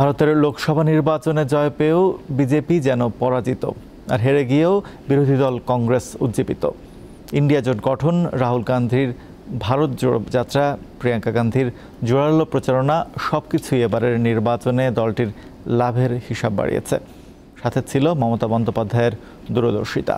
ভারতের লোকসভা নির্বাচনে জয় পেয়েও বিজেপি যেন পরাজিত আর হেরে গিয়েও বিরোধী দল কংগ্রেস উজ্জীবিত ইন্ডিয়া জোট গঠন রাহুল গান্ধীর ভারত জোড় যাত্রা প্রিয়াঙ্কা গান্ধীর জোরালো প্রচারণা সব কিছুই এবারের নির্বাচনে দলটির লাভের হিসাব বাড়িয়েছে সাথে ছিল মমতা বন্দ্যোপাধ্যায়ের দূরদর্শিতা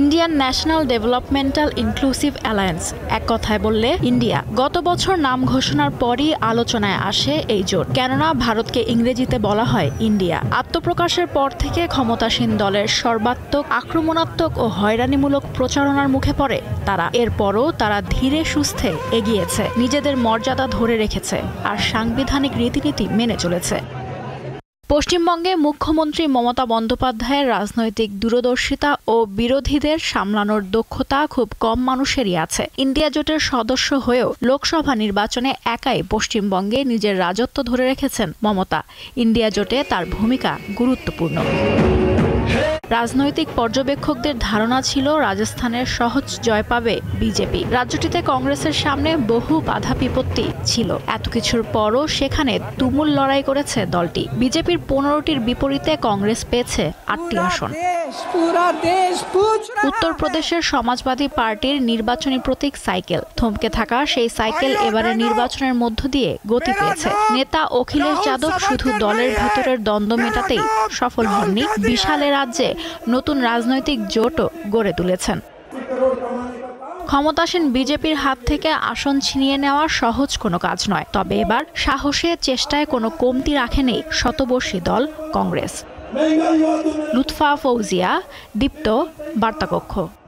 Indian National Developmental Inclusive Alliance এক কথায় বললে ইন্ডিয়া গত বছর নাম ঘোষণার পরই আলোচনায় আসে এই জোট কেননা ভারতকে ইংরেজিতে বলা হয় ইন্ডিয়া আত্মপ্রকাশের পর থেকে ক্ষমতাসীন দলের সর্বাত্মক আক্রমণাত্মক ও হয়রানিমূলক প্রচারণার মুখে পড়ে তারা এরপরও তারা ধীরে সুস্থে এগিয়েছে নিজেদের মর্যাদা ধরে রেখেছে আর সাংবিধানিক রীতিনীতি মেনে চলেছে পশ্চিমবঙ্গে মুখ্যমন্ত্রী মমতা বন্দ্যোপাধ্যায়ের রাজনৈতিক দূরদর্শিতা ও বিরোধীদের সামলানোর দক্ষতা খুব কম মানুষেরই আছে ইন্ডিয়া জোটের সদস্য হয়েও লোকসভা নির্বাচনে একাই পশ্চিমবঙ্গে নিজের রাজত্ব ধরে রেখেছেন মমতা ইন্ডিয়া জোটে তার ভূমিকা গুরুত্বপূর্ণ রাজনৈতিক পর্যবেক্ষকদের ধারণা ছিল রাজস্থানের সহজ জয় পাবে বিজেপি রাজ্যটিতে কংগ্রেসের সামনে বহু বাধা বিপত্তি ছিল এত কিছুর পরও সেখানে তুমুল লড়াই করেছে দলটি বিজেপির পনেরোটির বিপরীতে কংগ্রেস পেয়েছে আটটি আসন উত্তরপ্রদেশের সমাজবাদী পার্টির নির্বাচনী প্রতীক সাইকেল থমকে থাকা সেই সাইকেল এবারে নির্বাচনের মধ্য দিয়ে গতি পেয়েছে নেতা অখিলেশ যাদব শুধু দলের ভেতরের দ্বন্দ্ব মেটাতেই সফল হননি বিশালের রাজ্যে নতুন রাজনৈতিক জোটও গড়ে তুলেছেন ক্ষমতাসীন বিজেপির হাত থেকে আসন ছিনিয়ে নেওয়া সহজ কোনো কাজ নয় তবে এবার সাহসের চেষ্টায় কোনো কমতি রাখেনি শতবর্ষী দল কংগ্রেস লুৎফা ফৌজিয়া দীপ্ত বার্তাকক্ষ